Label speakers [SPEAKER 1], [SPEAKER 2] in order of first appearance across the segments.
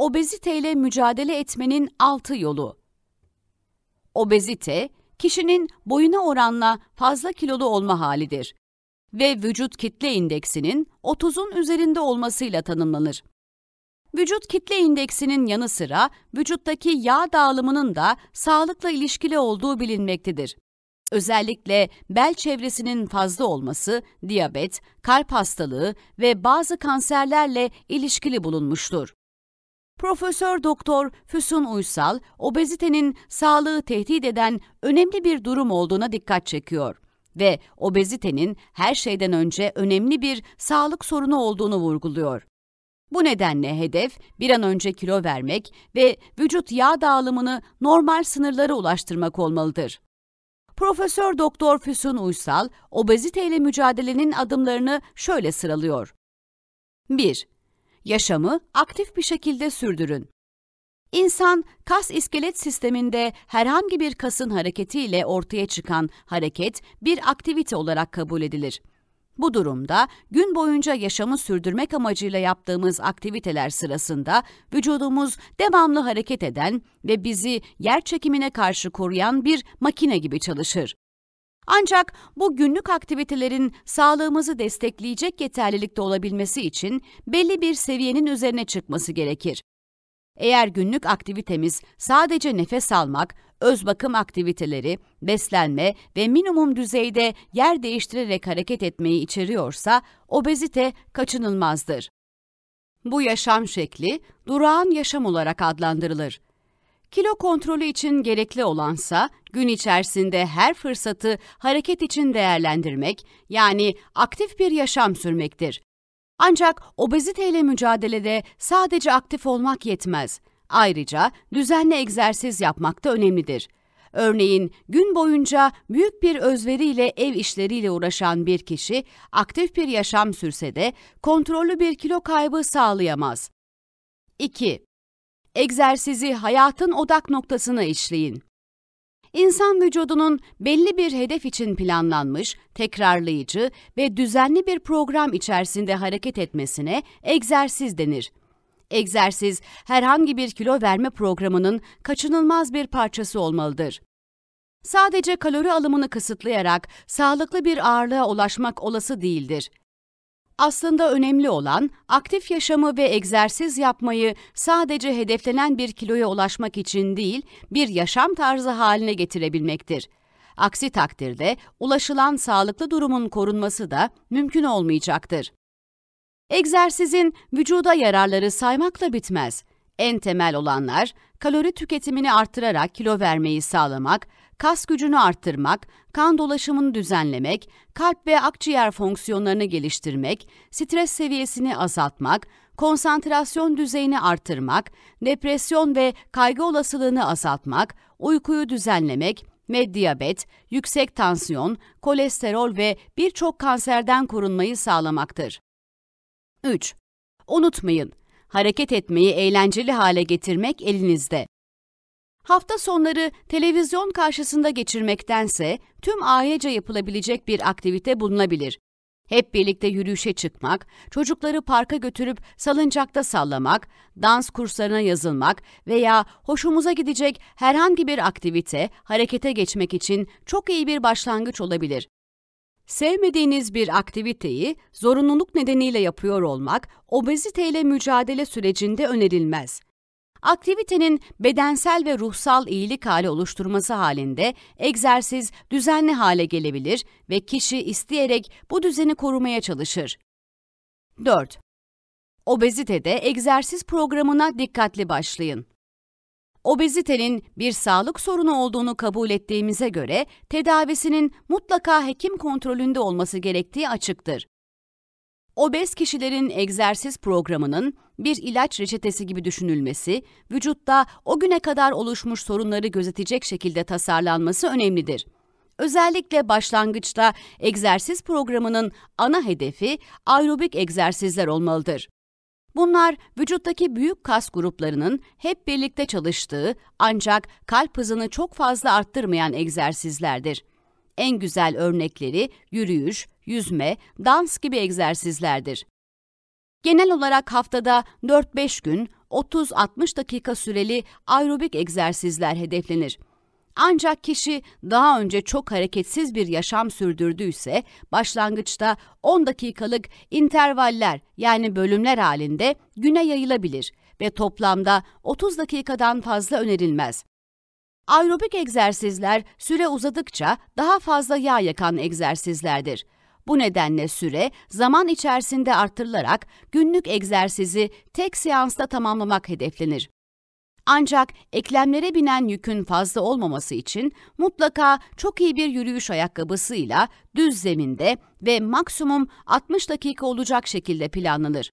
[SPEAKER 1] obeziteyle mücadele etmenin altı yolu. Obezite, kişinin boyuna oranla fazla kilolu olma halidir ve vücut kitle indeksinin 30'un üzerinde olmasıyla tanımlanır. Vücut kitle indeksinin yanı sıra vücuttaki yağ dağılımının da sağlıkla ilişkili olduğu bilinmektedir. Özellikle bel çevresinin fazla olması, diyabet, kalp hastalığı ve bazı kanserlerle ilişkili bulunmuştur. Profesör Doktor Füsun Uysal, obezitenin sağlığı tehdit eden önemli bir durum olduğuna dikkat çekiyor ve obezitenin her şeyden önce önemli bir sağlık sorunu olduğunu vurguluyor. Bu nedenle hedef bir an önce kilo vermek ve vücut yağ dağılımını normal sınırlara ulaştırmak olmalıdır. Profesör Doktor Füsun Uysal obeziteyle mücadelenin adımlarını şöyle sıralıyor. 1 yaşamı aktif bir şekilde sürdürün. İnsan, kas iskelet sisteminde herhangi bir kasın hareketiyle ortaya çıkan hareket bir aktivite olarak kabul edilir. Bu durumda gün boyunca yaşamı sürdürmek amacıyla yaptığımız aktiviteler sırasında vücudumuz devamlı hareket eden ve bizi yer çekimine karşı koruyan bir makine gibi çalışır. Ancak bu günlük aktivitelerin sağlığımızı destekleyecek yeterlilikte olabilmesi için belli bir seviyenin üzerine çıkması gerekir. Eğer günlük aktivitemiz sadece nefes almak, öz bakım aktiviteleri, beslenme ve minimum düzeyde yer değiştirerek hareket etmeyi içeriyorsa obezite kaçınılmazdır. Bu yaşam şekli durağan yaşam olarak adlandırılır. Kilo kontrolü için gerekli olansa gün içerisinde her fırsatı hareket için değerlendirmek, yani aktif bir yaşam sürmektir. Ancak obeziteyle mücadelede sadece aktif olmak yetmez. Ayrıca düzenli egzersiz yapmak da önemlidir. Örneğin gün boyunca büyük bir özveriyle ev işleriyle uğraşan bir kişi aktif bir yaşam sürse de kontrollü bir kilo kaybı sağlayamaz. 2. Egzersizi hayatın odak noktasına işleyin. İnsan vücudunun belli bir hedef için planlanmış, tekrarlayıcı ve düzenli bir program içerisinde hareket etmesine egzersiz denir. Egzersiz herhangi bir kilo verme programının kaçınılmaz bir parçası olmalıdır. Sadece kalori alımını kısıtlayarak sağlıklı bir ağırlığa ulaşmak olası değildir. Aslında önemli olan aktif yaşamı ve egzersiz yapmayı sadece hedeflenen bir kiloya ulaşmak için değil, bir yaşam tarzı haline getirebilmektir. Aksi takdirde ulaşılan sağlıklı durumun korunması da mümkün olmayacaktır. Egzersizin vücuda yararları saymakla bitmez. En temel olanlar kalori tüketimini artırarak kilo vermeyi sağlamak, kas gücünü arttırmak, kan dolaşımını düzenlemek, kalp ve akciğer fonksiyonlarını geliştirmek, stres seviyesini azaltmak, konsantrasyon düzeyini arttırmak, depresyon ve kaygı olasılığını azaltmak, uykuyu düzenlemek ve diyabet, yüksek tansiyon, kolesterol ve birçok kanserden korunmayı sağlamaktır. 3. Unutmayın, hareket etmeyi eğlenceli hale getirmek elinizde. Hafta sonları televizyon karşısında geçirmektense tüm ailece yapılabilecek bir aktivite bulunabilir. Hep birlikte yürüyüşe çıkmak, çocukları parka götürüp salıncakta sallamak, dans kurslarına yazılmak veya hoşumuza gidecek herhangi bir aktivite harekete geçmek için çok iyi bir başlangıç olabilir. Sevmediğiniz bir aktiviteyi zorunluluk nedeniyle yapıyor olmak obeziteyle mücadele sürecinde önerilmez. Aktivitenin bedensel ve ruhsal iyilik hali oluşturması halinde egzersiz düzenli hale gelebilir ve kişi isteyerek bu düzeni korumaya çalışır. 4. Obezitede egzersiz programına dikkatli başlayın. Obezitenin bir sağlık sorunu olduğunu kabul ettiğimize göre tedavisinin mutlaka hekim kontrolünde olması gerektiği açıktır. Obez kişilerin egzersiz programının bir ilaç reçetesi gibi düşünülmesi, vücutta o güne kadar oluşmuş sorunları gözetecek şekilde tasarlanması önemlidir. Özellikle başlangıçta egzersiz programının ana hedefi aerobik egzersizler olmalıdır. Bunlar vücuttaki büyük kas gruplarının hep birlikte çalıştığı ancak kalp hızını çok fazla arttırmayan egzersizlerdir en güzel örnekleri yürüyüş, yüzme, dans gibi egzersizlerdir. Genel olarak haftada 4-5 gün 30-60 dakika süreli aerobik egzersizler hedeflenir. Ancak kişi daha önce çok hareketsiz bir yaşam sürdürdüyse başlangıçta 10 dakikalık intervaller yani bölümler halinde güne yayılabilir ve toplamda 30 dakikadan fazla önerilmez. Aerobik egzersizler süre uzadıkça daha fazla yağ yakan egzersizlerdir. Bu nedenle süre zaman içerisinde artırılarak günlük egzersizi tek seansta tamamlamak hedeflenir. Ancak eklemlere binen yükün fazla olmaması için mutlaka çok iyi bir yürüyüş ayakkabısıyla düz zeminde ve maksimum 60 dakika olacak şekilde planlanır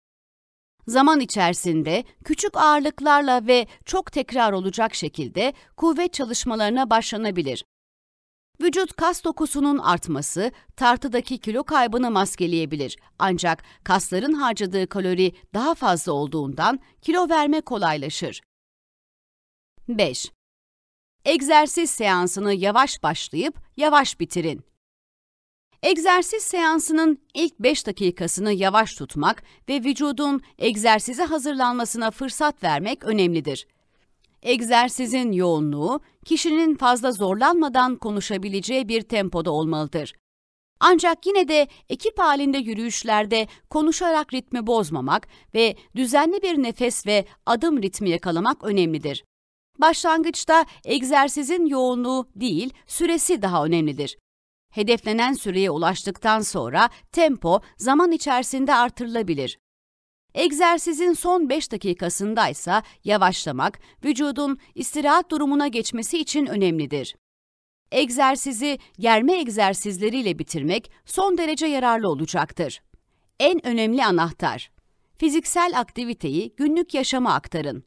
[SPEAKER 1] zaman içerisinde küçük ağırlıklarla ve çok tekrar olacak şekilde kuvvet çalışmalarına başlanabilir. Vücut kas dokusunun artması tartıdaki kilo kaybını maskeleyebilir. Ancak kasların harcadığı kalori daha fazla olduğundan kilo verme kolaylaşır. 5. Egzersiz seansını yavaş başlayıp yavaş bitirin. Egzersiz seansının ilk 5 dakikasını yavaş tutmak ve vücudun egzersize hazırlanmasına fırsat vermek önemlidir. Egzersizin yoğunluğu, kişinin fazla zorlanmadan konuşabileceği bir tempoda olmalıdır. Ancak yine de ekip halinde yürüyüşlerde konuşarak ritmi bozmamak ve düzenli bir nefes ve adım ritmi yakalamak önemlidir. Başlangıçta egzersizin yoğunluğu değil, süresi daha önemlidir. Hedeflenen süreye ulaştıktan sonra tempo zaman içerisinde artırılabilir. Egzersizin son 5 dakikasında ise yavaşlamak vücudun istirahat durumuna geçmesi için önemlidir. Egzersizi germe egzersizleriyle bitirmek son derece yararlı olacaktır. En önemli anahtar. Fiziksel aktiviteyi günlük yaşama aktarın.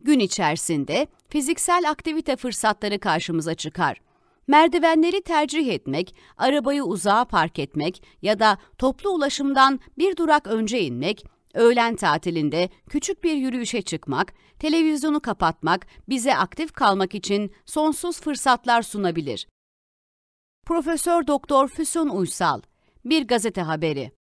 [SPEAKER 1] Gün içerisinde fiziksel aktivite fırsatları karşımıza çıkar. Merdivenleri tercih etmek, arabayı uzağa park etmek ya da toplu ulaşımdan bir durak önce inmek, öğlen tatilinde küçük bir yürüyüşe çıkmak, televizyonu kapatmak bize aktif kalmak için sonsuz fırsatlar sunabilir. Profesör Doktor Füsun Uysal, Bir Gazete Haberi